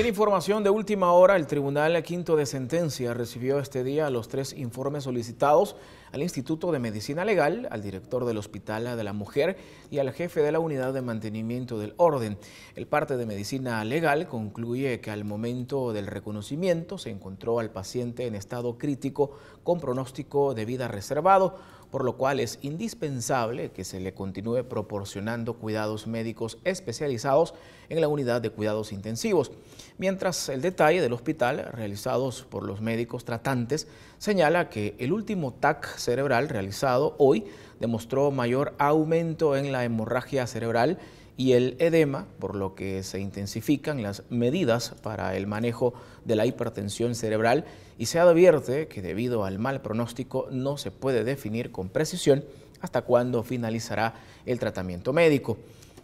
en información de última hora, el Tribunal Quinto de Sentencia recibió este día los tres informes solicitados al Instituto de Medicina Legal, al director del Hospital de la Mujer y al jefe de la Unidad de Mantenimiento del Orden. El parte de Medicina Legal concluye que al momento del reconocimiento se encontró al paciente en estado crítico con pronóstico de vida reservado por lo cual es indispensable que se le continúe proporcionando cuidados médicos especializados en la unidad de cuidados intensivos, mientras el detalle del hospital realizados por los médicos tratantes señala que el último TAC cerebral realizado hoy demostró mayor aumento en la hemorragia cerebral y el edema, por lo que se intensifican las medidas para el manejo de la hipertensión cerebral y se advierte que debido al mal pronóstico no se puede definir con precisión hasta cuándo finalizará el tratamiento médico.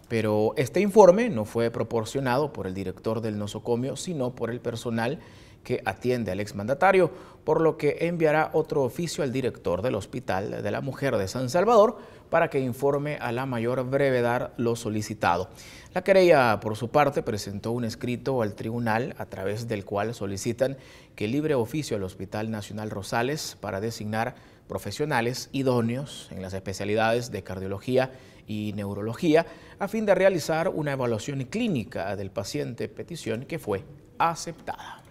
Pero este informe no fue proporcionado por el director del nosocomio, sino por el personal que atiende al exmandatario, por lo que enviará otro oficio al director del Hospital de la Mujer de San Salvador para que informe a la mayor brevedad lo solicitado. La querella, por su parte, presentó un escrito al tribunal a través del cual solicitan que libre oficio al Hospital Nacional Rosales para designar profesionales idóneos en las especialidades de cardiología y neurología a fin de realizar una evaluación clínica del paciente, petición que fue aceptada.